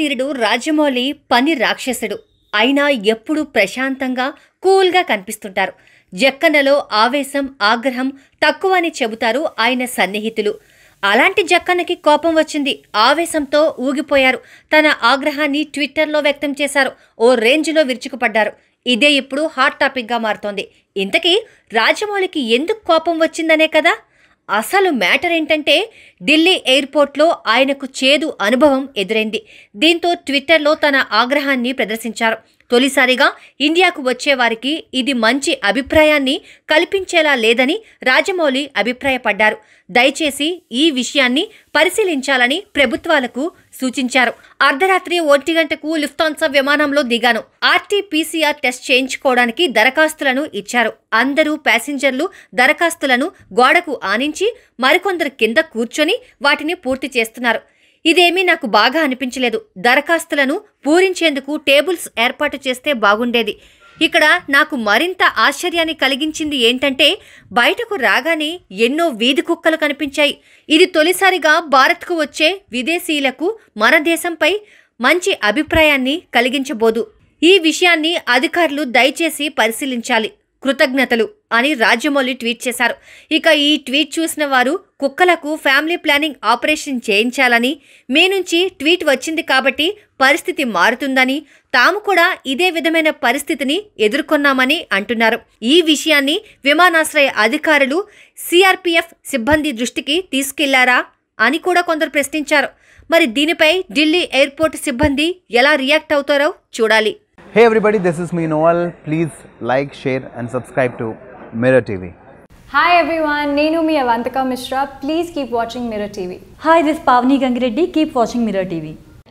తీరుడు రాజమౌళి పని రాక్షసుడు అయినా ఎప్పుడూ ప్రశాంతంగా కూల్గా కనిపిస్తుంటారు జక్కన్నలో ఆవేశం ఆగ్రహం తక్కువ అని చెబుతారు ఆయన సన్నిహితులు అలాంటి జక్కన్నకి కోపం వచ్చింది ఆవేశంతో ఊగిపోయారు తన ఆగ్రహాన్ని ట్విట్టర్లో వ్యక్తం చేశారు ఓ రేంజ్లో విరుచుకుపడ్డారు ఇదే ఇప్పుడు హాట్ టాపిక్గా మారుతోంది ఇంతకీ రాజమౌళికి ఎందుకు కోపం వచ్చిందనే కదా అసలు మ్యాటర్ ఏంటంటే ఢిల్లీ ఎయిర్పోర్ట్లో ఆయనకు చేదు అనుభవం ఎదురైంది దీంతో ట్విట్టర్లో తన ఆగ్రహాన్ని ప్రదర్శించారు తొలిసారిగా ఇండియాకు వచ్చేవారికి ఇది మంచి అభిప్రాయాన్ని కల్పించేలా లేదని రాజమౌళి అభిప్రాయపడ్డారు దయచేసి ఈ విషయాన్ని పరిశీలించాలని ప్రభుత్వాలకు సూచించారు అర్ధరాత్రి ఒంటి గంటకు లిఫ్తాన్సా విమానంలో దిగాను ఆర్టీపీసీఆర్ టెస్ట్ చేయించుకోవడానికి దరఖాస్తులను ఇచ్చారు అందరూ ప్యాసింజర్లు దరఖాస్తులను గోడకు ఆనించి మరికొందరు కింద కూర్చొని వాటిని పూర్తి చేస్తున్నారు ఇదేమీ నాకు బాగా అనిపించలేదు దరఖాస్తులను పూరించేందుకు టేబుల్స్ ఏర్పాటు చేస్తే బాగుండేది ఇక్కడ నాకు మరింత ఆశ్చర్యాన్ని కలిగించింది ఏంటంటే బయటకు రాగానే ఎన్నో వీధి కుక్కలు కనిపించాయి ఇది తొలిసారిగా భారత్కు వచ్చే విదేశీయులకు మన దేశంపై మంచి అభిప్రాయాన్ని కలిగించబోదు ఈ విషయాన్ని అధికారులు దయచేసి పరిశీలించాలి కృతజ్ఞతలు అని రాజమౌళి ట్వీట్ చేశారు ఇక ఈ ట్వీట్ చూసిన వారు కుక్కలకు ఫ్యామిలీ ప్లానింగ్ ఆపరేషన్ చేయించాలని మీ నుంచి ట్వీట్ వచ్చింది కాబట్టి పరిస్థితి మారుతుందని తాము కూడా ఇదే విధమైన పరిస్థితిని ఎదుర్కొన్నామని అంటున్నారు ఈ విషయాన్ని విమానాశ్రయ అధికారులు సిఆర్పిఎఫ్ సిబ్బంది దృష్టికి తీసుకెళ్లారా అని కూడా కొందరు ప్రశ్నించారు మరి దీనిపై ఢిల్లీ ఎయిర్పోర్ట్ సిబ్బంది ఎలా రియాక్ట్ అవుతారో చూడాలి Hey everybody, this is me Noel. Please like, share and subscribe to Mirror TV. Hi everyone, Nenu me Avantika Mishra. Please keep watching Mirror TV. Hi, this is Pavni Gangireddy. Keep watching Mirror TV